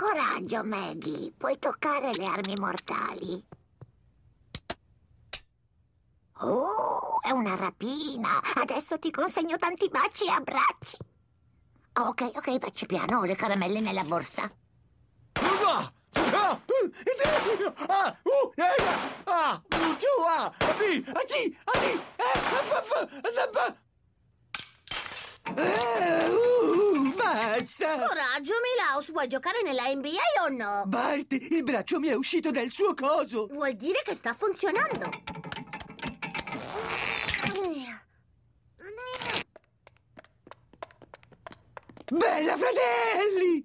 Coraggio, Maggie, puoi toccare le armi mortali. Oh, è una rapina! Adesso ti consegno tanti baci e abbracci! Ok, ok, baci piano, ho le caramelle nella borsa. Ah! basta! Coraggio, Milaus, vuoi giocare nella NBA o no? Bart, il braccio mi è uscito dal suo coso! Vuol dire che sta funzionando! Bella, fratelli!